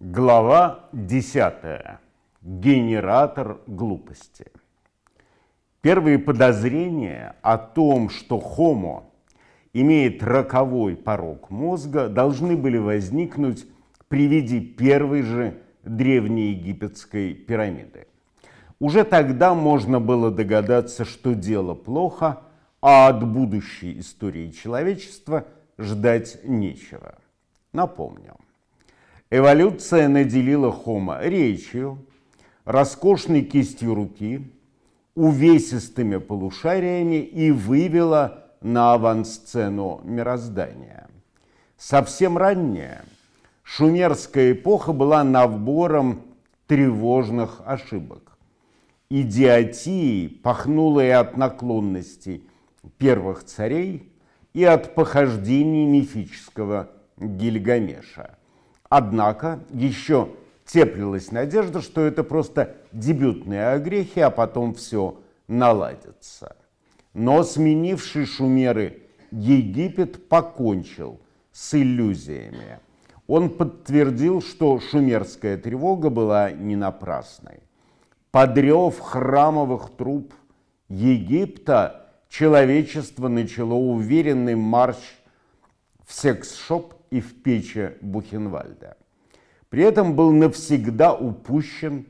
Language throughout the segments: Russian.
Глава 10. Генератор глупости. Первые подозрения о том, что Homo имеет роковой порог мозга, должны были возникнуть при виде первой же древнеегипетской пирамиды. Уже тогда можно было догадаться, что дело плохо, а от будущей истории человечества ждать нечего. Напомню, Эволюция наделила Хома речью, роскошной кистью руки, увесистыми полушариями и вывела на авансцену мироздания. Совсем ранняя шумерская эпоха была набором тревожных ошибок. Идиотией пахнула и от наклонностей первых царей, и от похождений мифического Гильгамеша. Однако еще теплилась надежда, что это просто дебютные огрехи, а потом все наладится. Но сменивший шумеры Египет покончил с иллюзиями. Он подтвердил, что шумерская тревога была не напрасной. Подрев храмовых труб Египта человечество начало уверенный марш в секс-шоп и в печи Бухенвальда. При этом был навсегда упущен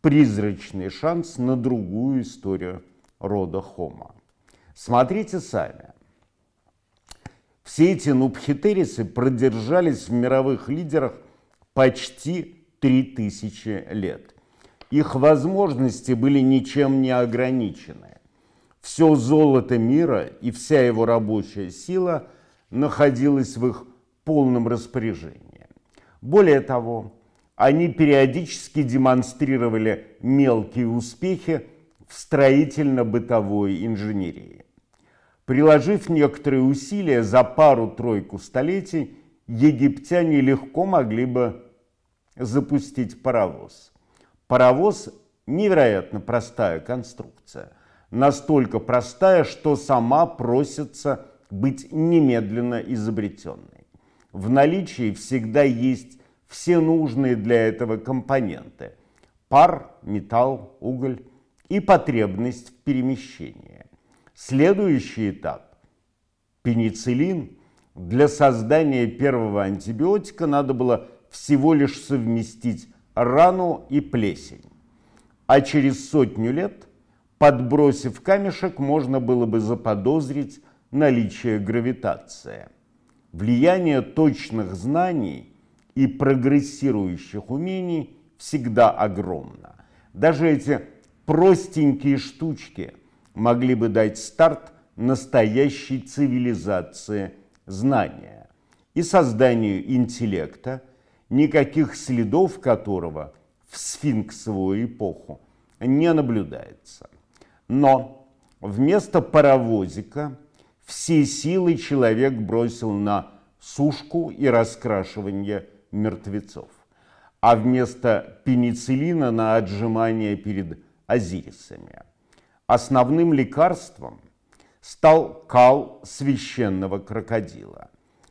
призрачный шанс на другую историю рода Хома. Смотрите сами. Все эти нубхитерисы продержались в мировых лидерах почти 3000 лет. Их возможности были ничем не ограничены. Все золото мира и вся его рабочая сила находилась в их полном распоряжении. Более того, они периодически демонстрировали мелкие успехи в строительно-бытовой инженерии. Приложив некоторые усилия за пару-тройку столетий, египтяне легко могли бы запустить паровоз. Паровоз – невероятно простая конструкция. Настолько простая, что сама просится быть немедленно изобретенной в наличии всегда есть все нужные для этого компоненты – пар, металл, уголь и потребность в перемещении. Следующий этап – пенициллин. Для создания первого антибиотика надо было всего лишь совместить рану и плесень. А через сотню лет, подбросив камешек, можно было бы заподозрить наличие гравитации. Влияние точных знаний и прогрессирующих умений всегда огромно. Даже эти простенькие штучки могли бы дать старт настоящей цивилизации знания и созданию интеллекта, никаких следов которого в сфинксовую эпоху не наблюдается. Но вместо паровозика – все силы человек бросил на сушку и раскрашивание мертвецов, а вместо пенициллина на отжимание перед азирисами. Основным лекарством стал кал священного крокодила.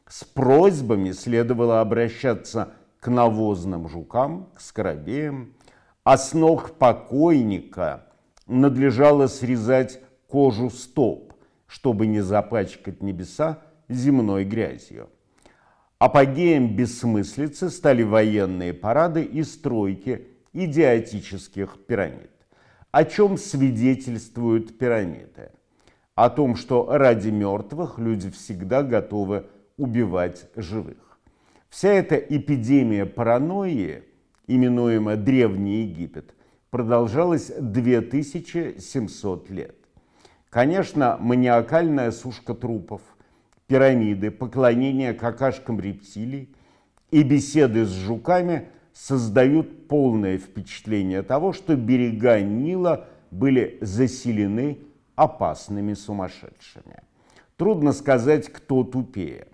С просьбами следовало обращаться к навозным жукам, к скоробеям, а с ног покойника надлежало срезать кожу стоп, чтобы не запачкать небеса земной грязью. Апогеем бессмыслицы стали военные парады и стройки идиотических пирамид. О чем свидетельствуют пирамиды? О том, что ради мертвых люди всегда готовы убивать живых. Вся эта эпидемия паранойи, именуемая Древний Египет, продолжалась 2700 лет. Конечно, маниакальная сушка трупов, пирамиды, поклонение какашкам рептилий и беседы с жуками создают полное впечатление того, что берега Нила были заселены опасными сумасшедшими. Трудно сказать, кто тупее.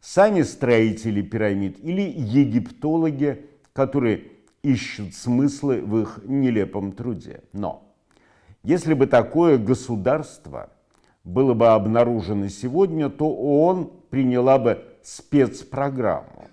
Сами строители пирамид или египтологи, которые ищут смыслы в их нелепом труде. Но если бы такое государство было бы обнаружено сегодня, то ООН приняла бы спецпрограмму,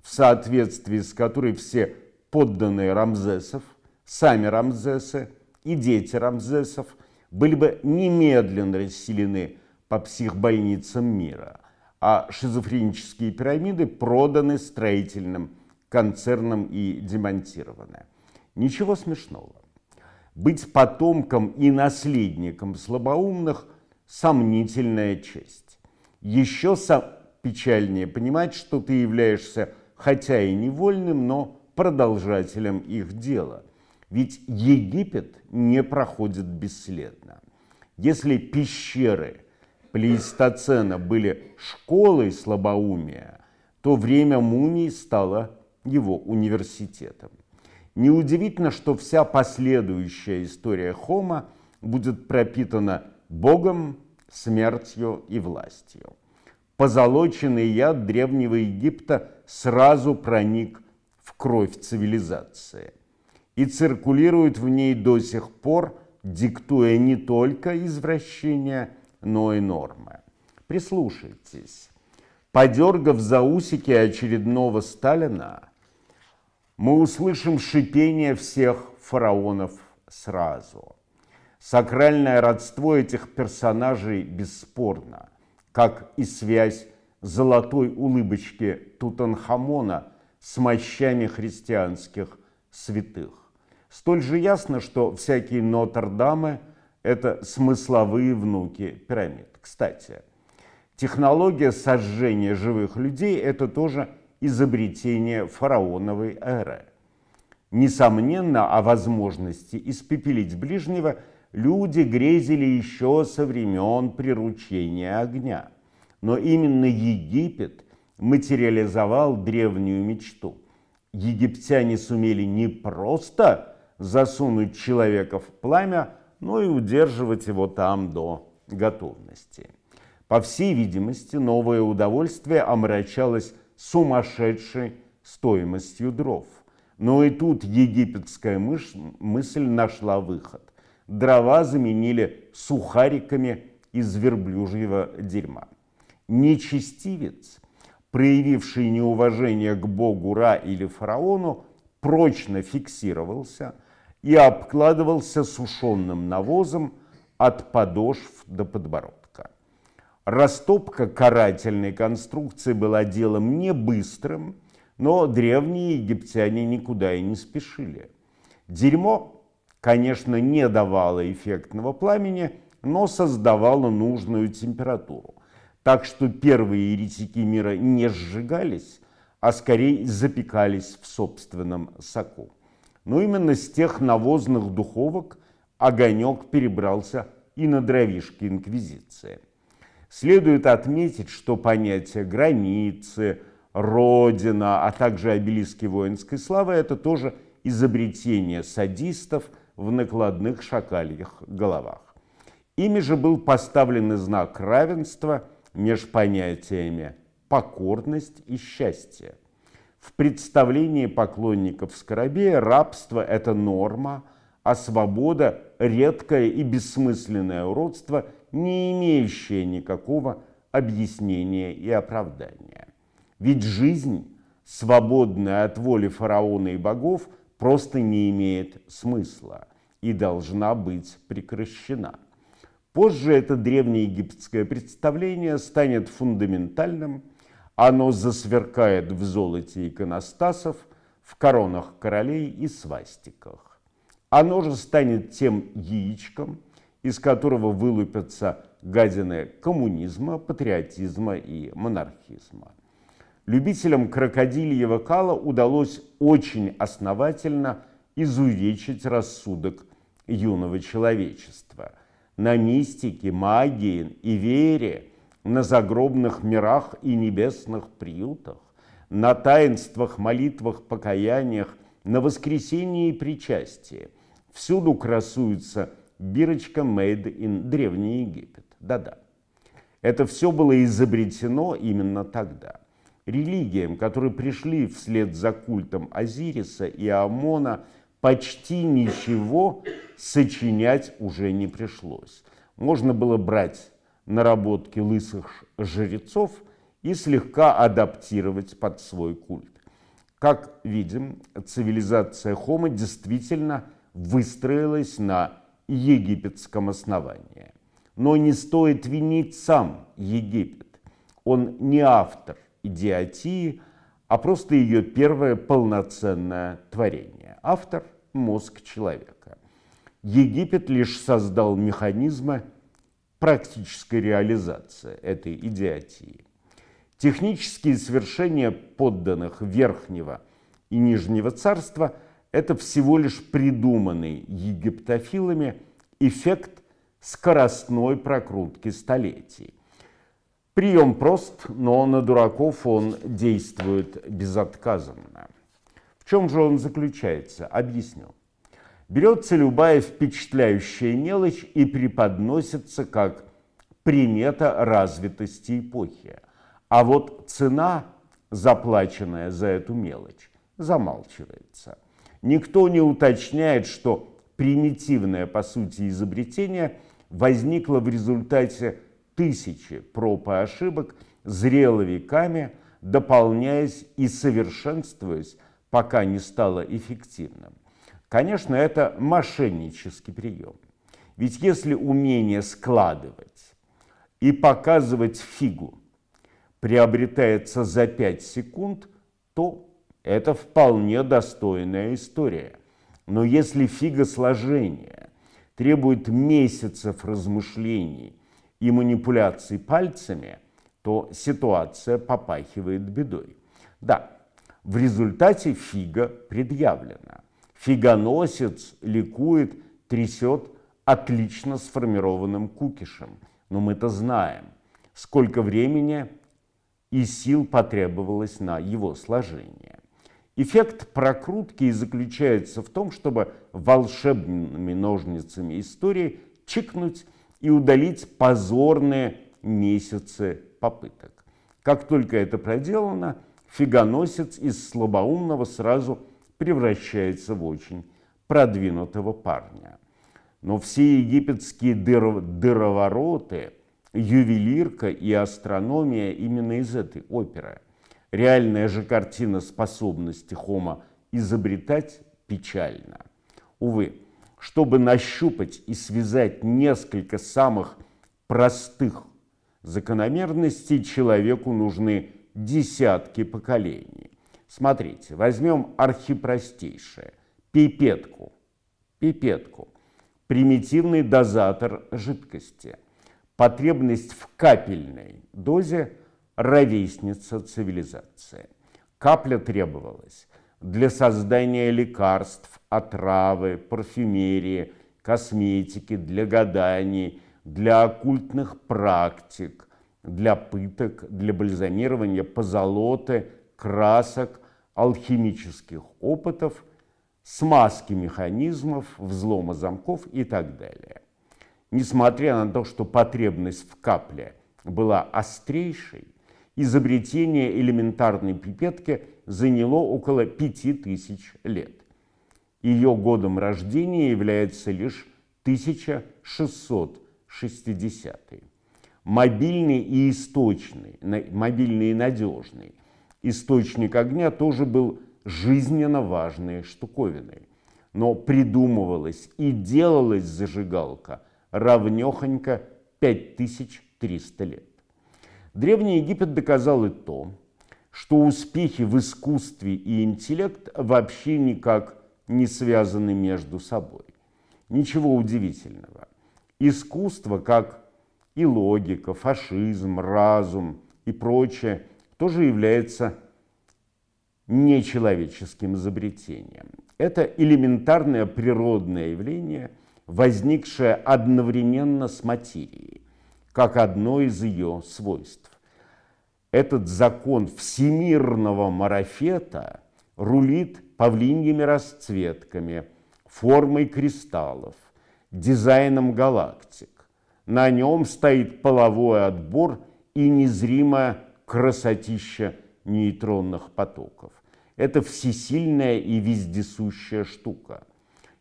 в соответствии с которой все подданные Рамзесов, сами Рамзесы и дети Рамзесов были бы немедленно расселены по психбольницам мира, а шизофренические пирамиды проданы строительным концерном и демонтированы. Ничего смешного. Быть потомком и наследником слабоумных – сомнительная честь. Еще со... печальнее понимать, что ты являешься хотя и невольным, но продолжателем их дела. Ведь Египет не проходит бесследно. Если пещеры плейстоцена были школой слабоумия, то время мумий стало его университетом. Неудивительно, что вся последующая история Хома будет пропитана Богом, смертью и властью. Позолоченный яд Древнего Египта сразу проник в кровь цивилизации и циркулирует в ней до сих пор, диктуя не только извращения, но и нормы. Прислушайтесь. Подергав за усики очередного Сталина, мы услышим шипение всех фараонов сразу. Сакральное родство этих персонажей бесспорно, как и связь золотой улыбочки Тутанхамона с мощами христианских святых. Столь же ясно, что всякие Нотр-Дамы – это смысловые внуки пирамид. Кстати, технология сожжения живых людей – это тоже изобретение фараоновой эры. Несомненно, о возможности испепелить ближнего люди грезили еще со времен приручения огня. Но именно Египет материализовал древнюю мечту. Египтяне сумели не просто засунуть человека в пламя, но и удерживать его там до готовности. По всей видимости, новое удовольствие омрачалось сумасшедшей стоимостью дров. Но и тут египетская мыш- мысль нашла выход. Дрова заменили сухариками из верблюжьего дерьма. Нечестивец, проявивший неуважение к богу Ра или фараону, прочно фиксировался и обкладывался сушеным навозом от подошв до подбородка. Растопка карательной конструкции была делом не быстрым, но древние египтяне никуда и не спешили. Дерьмо, конечно, не давало эффектного пламени, но создавало нужную температуру. Так что первые еретики мира не сжигались, а скорее запекались в собственном соку. Но именно с тех навозных духовок огонек перебрался и на дровишки Инквизиции. Следует отметить, что понятия границы, родина, а также обелиски воинской славы – это тоже изобретение садистов в накладных шакальях головах. Ими же был поставлен и знак равенства между понятиями покорность и счастье. В представлении поклонников Скоробея рабство – это норма, а свобода – редкое и бессмысленное уродство – не имеющее никакого объяснения и оправдания. Ведь жизнь, свободная от воли фараона и богов, просто не имеет смысла и должна быть прекращена. Позже это древнеегипетское представление станет фундаментальным, оно засверкает в золоте иконостасов, в коронах королей и свастиках. Оно же станет тем яичком, из которого вылупятся гадины коммунизма, патриотизма и монархизма. Любителям крокодильего кала удалось очень основательно изувечить рассудок юного человечества. На мистике, магии и вере, на загробных мирах и небесных приютах, на таинствах, молитвах, покаяниях, на воскресении и причастии. Всюду красуются – бирочка made in Древний Египет. Да-да. Это все было изобретено именно тогда. Религиям, которые пришли вслед за культом Азириса и Амона, почти ничего сочинять уже не пришлось. Можно было брать наработки лысых жрецов и слегка адаптировать под свой культ. Как видим, цивилизация Хома действительно выстроилась на египетском основании. Но не стоит винить сам Египет. Он не автор идиотии, а просто ее первое полноценное творение. Автор – мозг человека. Египет лишь создал механизмы практической реализации этой идиотии. Технические свершения подданных Верхнего и Нижнего Царства – это всего лишь придуманный египтофилами эффект скоростной прокрутки столетий. Прием прост, но на дураков он действует безотказанно. В чем же он заключается? Объясню. Берется любая впечатляющая мелочь и преподносится как примета развитости эпохи. А вот цена, заплаченная за эту мелочь, замалчивается – Никто не уточняет, что примитивное, по сути, изобретение возникло в результате тысячи проб и ошибок зрело веками, дополняясь и совершенствуясь, пока не стало эффективным. Конечно, это мошеннический прием. Ведь если умение складывать и показывать фигу приобретается за 5 секунд, то это вполне достойная история. Но если фигосложение требует месяцев размышлений и манипуляций пальцами, то ситуация попахивает бедой. Да, в результате фига предъявлена. Фигоносец ликует, трясет отлично сформированным кукишем. Но мы-то знаем, сколько времени и сил потребовалось на его сложение. Эффект прокрутки заключается в том, чтобы волшебными ножницами истории чикнуть и удалить позорные месяцы попыток. Как только это проделано, фигоносец из слабоумного сразу превращается в очень продвинутого парня. Но все египетские дыро дыровороты, ювелирка и астрономия именно из этой оперы – Реальная же картина способности Хома изобретать печальна. Увы, чтобы нащупать и связать несколько самых простых закономерностей, человеку нужны десятки поколений. Смотрите, возьмем архипростейшее – пипетку. Пипетку – примитивный дозатор жидкости. Потребность в капельной дозе – ровесница цивилизации. Капля требовалась для создания лекарств, отравы, парфюмерии, косметики, для гаданий, для оккультных практик, для пыток, для бальзамирования позолоты, красок, алхимических опытов, смазки механизмов, взлома замков и так далее. Несмотря на то, что потребность в капле была острейшей, Изобретение элементарной пипетки заняло около 5000 лет. Ее годом рождения является лишь 1660 -е. Мобильный и источный, мобильный и надежный. Источник огня тоже был жизненно важной штуковиной. Но придумывалась и делалась зажигалка равнехонько 5300 лет. Древний Египет доказал и то, что успехи в искусстве и интеллект вообще никак не связаны между собой. Ничего удивительного. Искусство, как и логика, фашизм, разум и прочее, тоже является нечеловеческим изобретением. Это элементарное природное явление, возникшее одновременно с материей как одно из ее свойств. Этот закон всемирного марафета рулит павлиньими расцветками, формой кристаллов, дизайном галактик. На нем стоит половой отбор и незримая красотища нейтронных потоков. Это всесильная и вездесущая штука.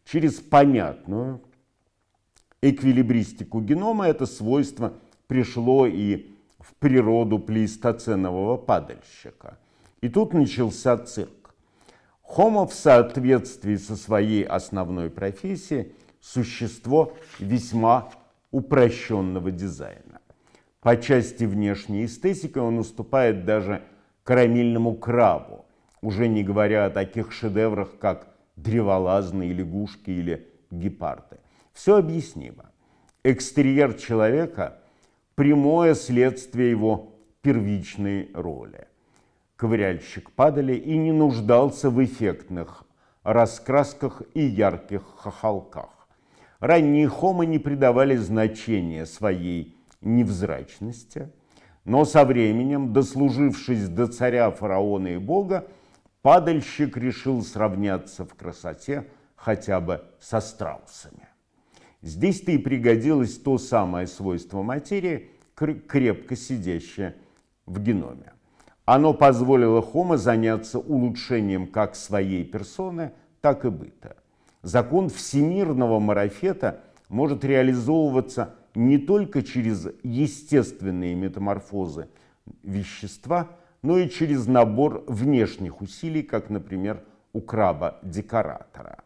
Через понятную эквилибристику генома это свойство – пришло и в природу плейстоценового падальщика. И тут начался цирк. Хомо в соответствии со своей основной профессией существо весьма упрощенного дизайна. По части внешней эстетики он уступает даже карамельному крабу, уже не говоря о таких шедеврах, как древолазные лягушки или гепарды. Все объяснимо. Экстерьер человека – прямое следствие его первичной роли. Ковыряльщик падали и не нуждался в эффектных раскрасках и ярких хохолках. Ранние хомы не придавали значения своей невзрачности, но со временем, дослужившись до царя, фараона и бога, падальщик решил сравняться в красоте хотя бы со страусами. Здесь-то и пригодилось то самое свойство материи, крепко сидящее в геноме. Оно позволило Хома заняться улучшением как своей персоны, так и быта. Закон всемирного марафета может реализовываться не только через естественные метаморфозы вещества, но и через набор внешних усилий, как, например, у краба-декоратора.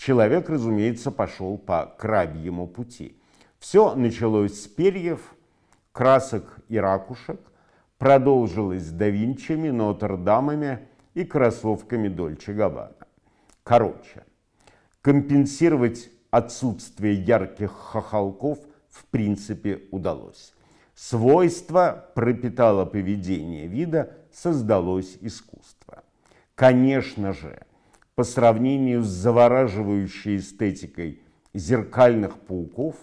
Человек, разумеется, пошел по крабьему пути. Все началось с перьев, красок и ракушек, продолжилось да Винчами, Нотр-Дамами и кроссовками Дольче Габбана. Короче, компенсировать отсутствие ярких хохолков в принципе удалось. Свойство пропитало поведение вида, создалось искусство. Конечно же, по сравнению с завораживающей эстетикой зеркальных пауков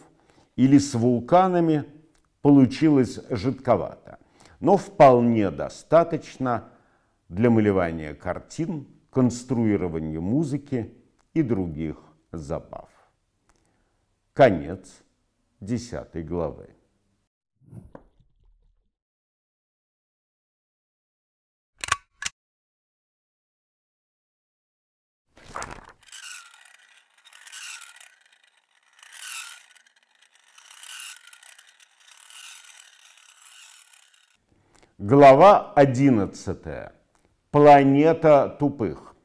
или с вулканами получилось жидковато, но вполне достаточно для малевания картин, конструирования музыки и других забав. Конец десятой главы. Глава 11. Планета тупых.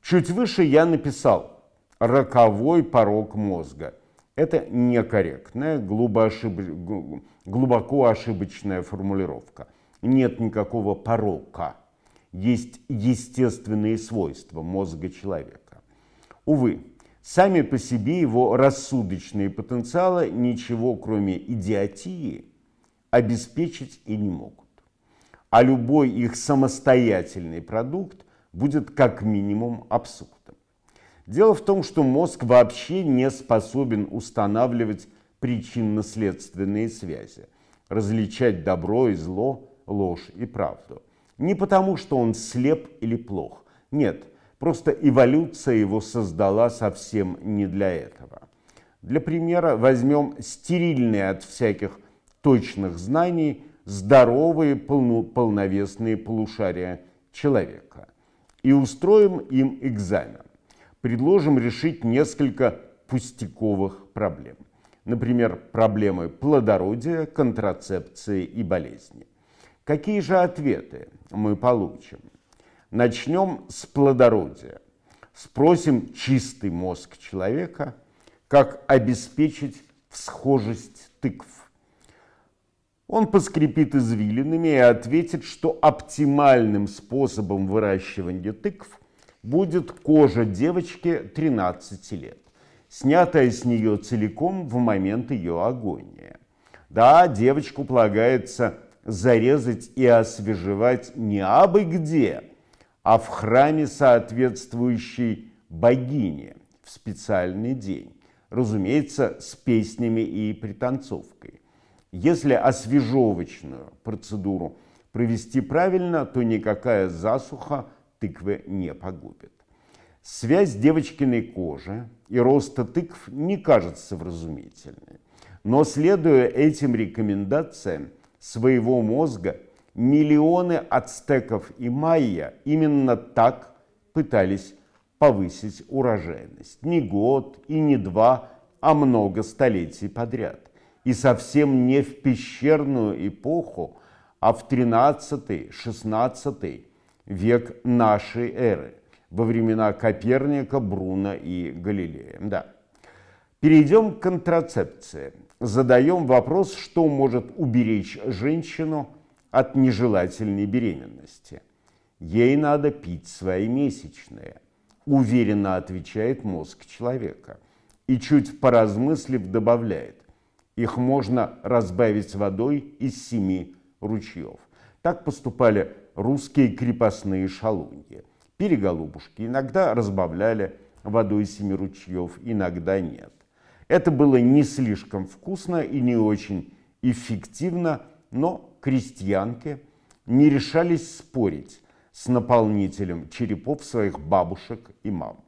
Чуть выше я написал «Роковой порог мозга». Это некорректная, глубоко ошибочная формулировка. Нет никакого порока. Есть естественные свойства мозга человека. Увы, сами по себе его рассудочные потенциалы ничего, кроме идиотии – обеспечить и не могут. А любой их самостоятельный продукт будет как минимум абсурдом. Дело в том, что мозг вообще не способен устанавливать причинно-следственные связи, различать добро и зло, ложь и правду. Не потому, что он слеп или плох. Нет, просто эволюция его создала совсем не для этого. Для примера возьмем стерильные от всяких точных знаний здоровые полно, полновесные полушария человека и устроим им экзамен. Предложим решить несколько пустяковых проблем. Например, проблемы плодородия, контрацепции и болезни. Какие же ответы мы получим? Начнем с плодородия. Спросим чистый мозг человека, как обеспечить всхожесть тыкв он поскрипит извилинами и ответит, что оптимальным способом выращивания тыкв будет кожа девочки 13 лет, снятая с нее целиком в момент ее агонии. Да, девочку полагается зарезать и освежевать не абы где, а в храме соответствующей богини в специальный день. Разумеется, с песнями и пританцовкой. Если освежевочную процедуру провести правильно, то никакая засуха тыквы не погубит. Связь девочкиной кожи и роста тыкв не кажется вразумительной. Но следуя этим рекомендациям своего мозга, миллионы ацтеков и майя именно так пытались повысить урожайность. Не год и не два, а много столетий подряд и совсем не в пещерную эпоху, а в 13-16 век нашей эры, во времена Коперника, Бруна и Галилея. Да. Перейдем к контрацепции. Задаем вопрос, что может уберечь женщину от нежелательной беременности. Ей надо пить свои месячные, уверенно отвечает мозг человека. И чуть поразмыслив добавляет, их можно разбавить водой из семи ручьев. Так поступали русские крепостные шалуньи. Переголубушки иногда разбавляли водой из семи ручьев, иногда нет. Это было не слишком вкусно и не очень эффективно, но крестьянки не решались спорить с наполнителем черепов своих бабушек и мам.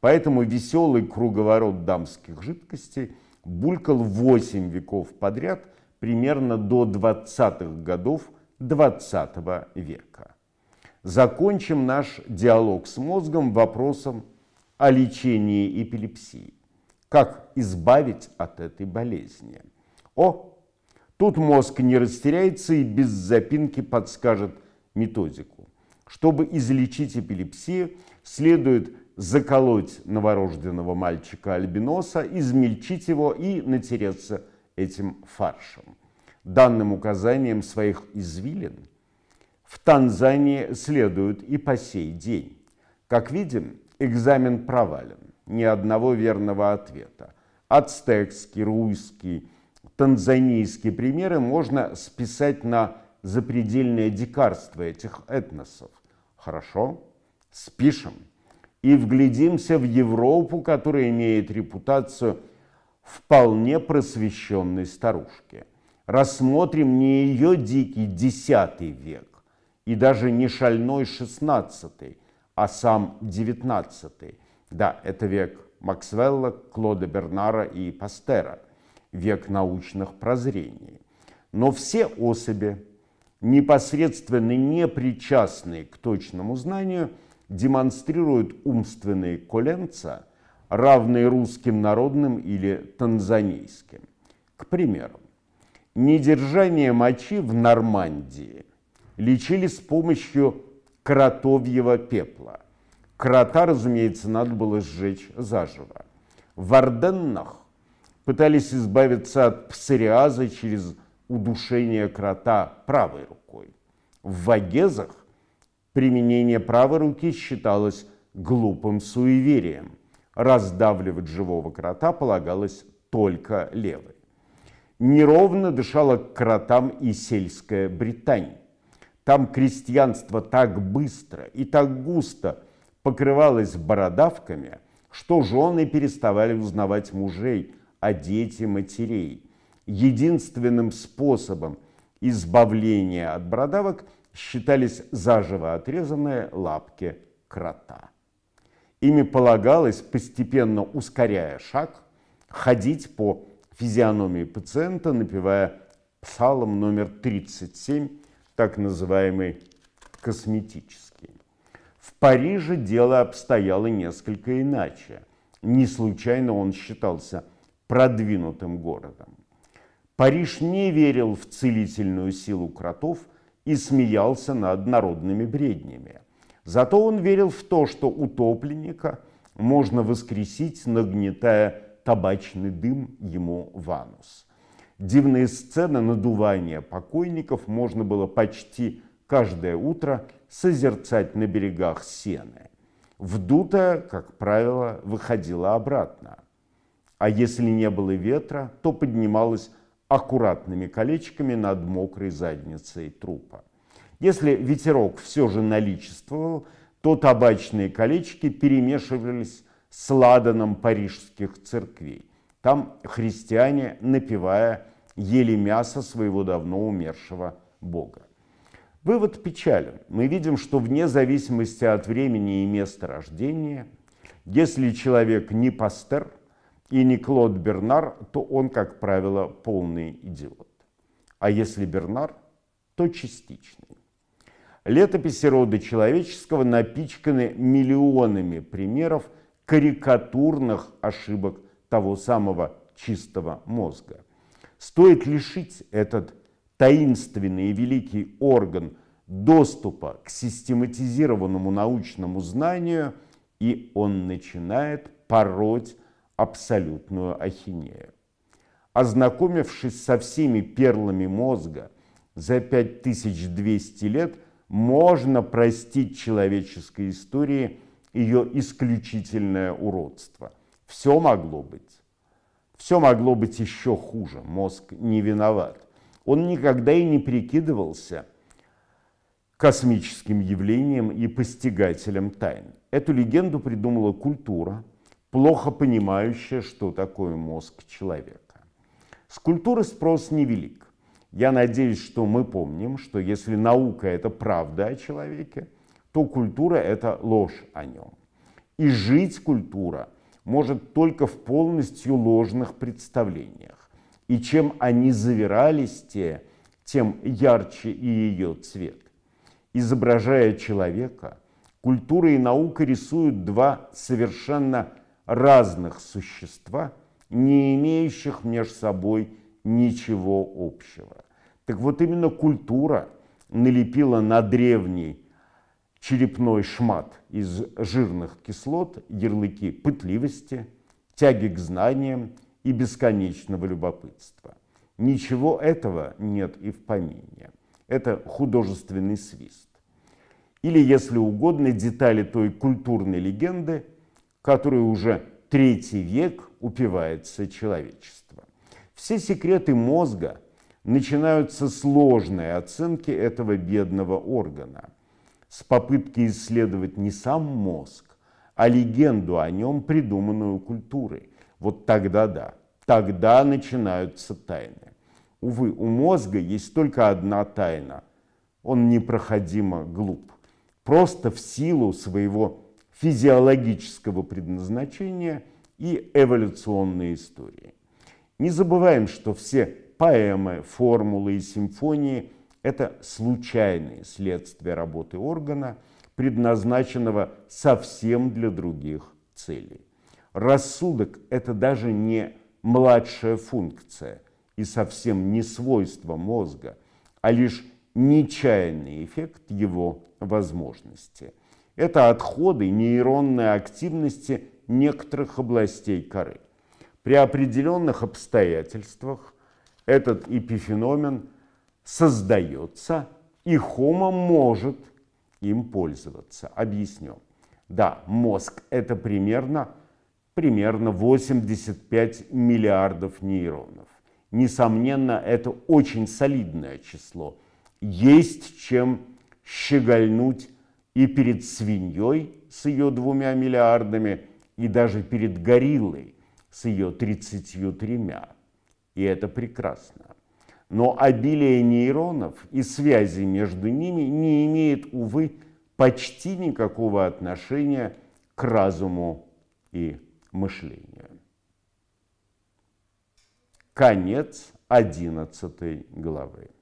Поэтому веселый круговорот дамских жидкостей – булькал 8 веков подряд, примерно до 20-х годов 20 -го века. Закончим наш диалог с мозгом вопросом о лечении эпилепсии. Как избавить от этой болезни? О, тут мозг не растеряется и без запинки подскажет методику. Чтобы излечить эпилепсию, следует заколоть новорожденного мальчика-альбиноса, измельчить его и натереться этим фаршем. Данным указанием своих извилин в Танзании следуют и по сей день. Как видим, экзамен провален, ни одного верного ответа. Ацтекский, руйский, танзанийские примеры можно списать на запредельное дикарство этих этносов. Хорошо, спишем и вглядимся в Европу, которая имеет репутацию вполне просвещенной старушки. Рассмотрим не ее дикий X век и даже не шальной XVI, а сам XIX. Да, это век Максвелла, Клода Бернара и Пастера, век научных прозрений. Но все особи непосредственно не причастные к точному знанию, демонстрируют умственные коленца, равные русским народным или танзанийским. К примеру, недержание мочи в Нормандии лечили с помощью кротовьего пепла. Крота, разумеется, надо было сжечь заживо. В Орденнах пытались избавиться от псориаза через удушение крота правой рукой. В Вагезах применение правой руки считалось глупым суеверием. Раздавливать живого крота полагалось только левой. Неровно дышала к кротам и сельская Британия. Там крестьянство так быстро и так густо покрывалось бородавками, что жены переставали узнавать мужей, а дети матерей единственным способом избавления от бородавок считались заживо отрезанные лапки крота. Ими полагалось, постепенно ускоряя шаг, ходить по физиономии пациента, напевая псалом номер 37, так называемый косметический. В Париже дело обстояло несколько иначе. Не случайно он считался продвинутым городом. Париж не верил в целительную силу кротов и смеялся над народными бреднями. Зато он верил в то, что утопленника можно воскресить, нагнетая табачный дым ему в анус. Дивные сцены надувания покойников можно было почти каждое утро созерцать на берегах сены. Вдутая, как правило, выходила обратно. А если не было ветра, то поднималась аккуратными колечками над мокрой задницей трупа. Если ветерок все же наличествовал, то табачные колечки перемешивались с ладаном парижских церквей. Там христиане, напивая, ели мясо своего давно умершего бога. Вывод печален. Мы видим, что вне зависимости от времени и места рождения, если человек не пастер – и не Клод Бернар, то он, как правило, полный идиот. А если Бернар, то частичный. Летописи рода человеческого напичканы миллионами примеров карикатурных ошибок того самого чистого мозга. Стоит лишить этот таинственный и великий орган доступа к систематизированному научному знанию, и он начинает пороть абсолютную ахинею. Ознакомившись со всеми перлами мозга за 5200 лет, можно простить человеческой истории ее исключительное уродство. Все могло быть. Все могло быть еще хуже. Мозг не виноват. Он никогда и не прикидывался космическим явлением и постигателем тайн. Эту легенду придумала культура – плохо понимающая, что такое мозг человека. С культуры спрос невелик. Я надеюсь, что мы помним, что если наука — это правда о человеке, то культура — это ложь о нем. И жить культура может только в полностью ложных представлениях. И чем они завирались те, тем ярче и ее цвет. Изображая человека, культура и наука рисуют два совершенно разных существа, не имеющих между собой ничего общего. Так вот именно культура налепила на древний черепной шмат из жирных кислот ярлыки пытливости, тяги к знаниям и бесконечного любопытства. Ничего этого нет и в помине. Это художественный свист. Или, если угодно, детали той культурной легенды, которой уже третий век упивается человечество. Все секреты мозга начинаются сложные оценки этого бедного органа, с попытки исследовать не сам мозг, а легенду о нем, придуманную культурой. Вот тогда да, тогда начинаются тайны. Увы, у мозга есть только одна тайна. Он непроходимо глуп. Просто в силу своего физиологического предназначения и эволюционной истории. Не забываем, что все поэмы, формулы и симфонии – это случайные следствия работы органа, предназначенного совсем для других целей. Рассудок – это даже не младшая функция и совсем не свойство мозга, а лишь нечаянный эффект его возможности – это отходы нейронной активности некоторых областей коры. При определенных обстоятельствах этот эпифеномен создается, и хомо может им пользоваться. Объясню. Да, мозг – это примерно, примерно 85 миллиардов нейронов. Несомненно, это очень солидное число. Есть чем щегольнуть и перед свиньей с ее двумя миллиардами, и даже перед гориллой с ее тридцатью тремя, И это прекрасно. Но обилие нейронов и связи между ними не имеет, увы, почти никакого отношения к разуму и мышлению. Конец одиннадцатой главы.